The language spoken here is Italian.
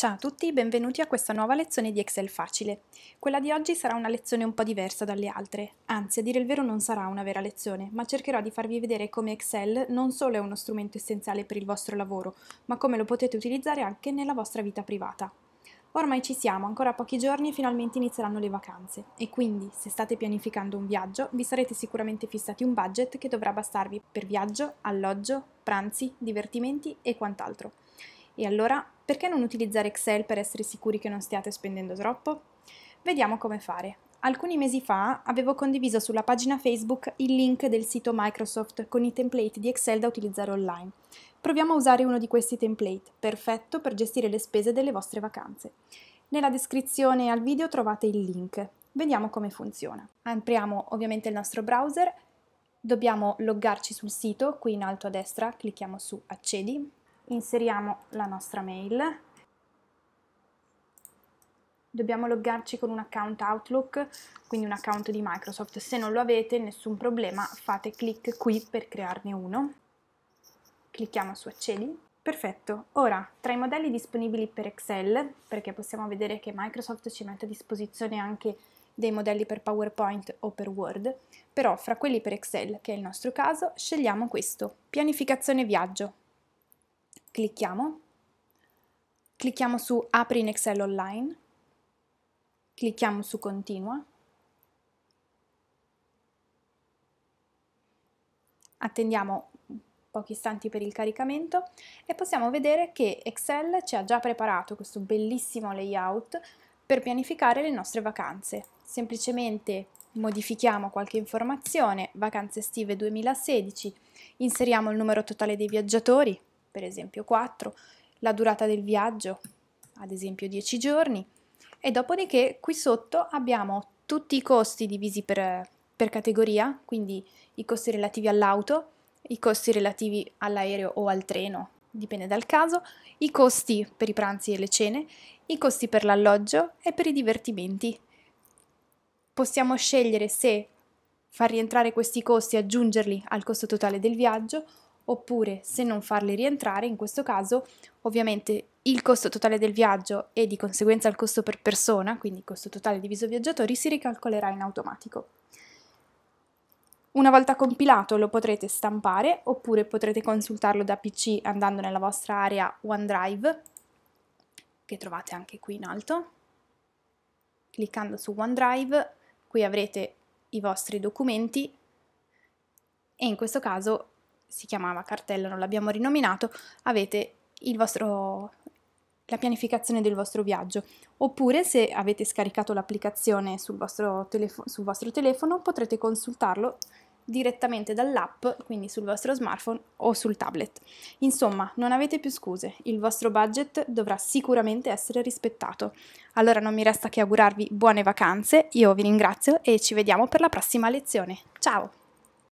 Ciao a tutti, benvenuti a questa nuova lezione di Excel facile. Quella di oggi sarà una lezione un po' diversa dalle altre, anzi a dire il vero non sarà una vera lezione, ma cercherò di farvi vedere come Excel non solo è uno strumento essenziale per il vostro lavoro, ma come lo potete utilizzare anche nella vostra vita privata. Ormai ci siamo, ancora pochi giorni e finalmente inizieranno le vacanze e quindi se state pianificando un viaggio vi sarete sicuramente fissati un budget che dovrà bastarvi per viaggio, alloggio, pranzi, divertimenti e quant'altro. E allora, perché non utilizzare Excel per essere sicuri che non stiate spendendo troppo? Vediamo come fare. Alcuni mesi fa avevo condiviso sulla pagina Facebook il link del sito Microsoft con i template di Excel da utilizzare online. Proviamo a usare uno di questi template, perfetto per gestire le spese delle vostre vacanze. Nella descrizione al video trovate il link. Vediamo come funziona. Apriamo ovviamente il nostro browser, dobbiamo loggarci sul sito, qui in alto a destra clicchiamo su Accedi, inseriamo la nostra mail, dobbiamo loggarci con un account Outlook, quindi un account di Microsoft. Se non lo avete, nessun problema, fate clic qui per crearne uno. Clicchiamo su accedi. Perfetto, ora tra i modelli disponibili per Excel, perché possiamo vedere che Microsoft ci mette a disposizione anche dei modelli per PowerPoint o per Word, però fra quelli per Excel, che è il nostro caso, scegliamo questo, pianificazione viaggio. Clicchiamo. Clicchiamo su Apri in Excel online. Clicchiamo su Continua. Attendiamo pochi istanti per il caricamento e possiamo vedere che Excel ci ha già preparato questo bellissimo layout per pianificare le nostre vacanze. Semplicemente modifichiamo qualche informazione, vacanze estive 2016, inseriamo il numero totale dei viaggiatori, per esempio 4, la durata del viaggio, ad esempio 10 giorni, e dopodiché qui sotto abbiamo tutti i costi divisi per, per categoria, quindi i costi relativi all'auto, i costi relativi all'aereo o al treno, dipende dal caso, i costi per i pranzi e le cene, i costi per l'alloggio e per i divertimenti. Possiamo scegliere se far rientrare questi costi e aggiungerli al costo totale del viaggio oppure se non farli rientrare, in questo caso ovviamente il costo totale del viaggio e di conseguenza il costo per persona, quindi il costo totale diviso viaggiatori, si ricalcolerà in automatico. Una volta compilato lo potrete stampare oppure potrete consultarlo da PC andando nella vostra area OneDrive, che trovate anche qui in alto. Cliccando su OneDrive, qui avrete i vostri documenti e in questo caso si chiamava cartella, non l'abbiamo rinominato, avete vostro, la pianificazione del vostro viaggio. Oppure se avete scaricato l'applicazione sul vostro, telefo- sul vostro telefono potrete consultarlo direttamente dall'app, quindi sul vostro smartphone o sul tablet. Insomma, non avete più scuse, il vostro budget dovrà sicuramente essere rispettato. Allora non mi resta che augurarvi buone vacanze, io vi ringrazio e ci vediamo per la prossima lezione. Ciao!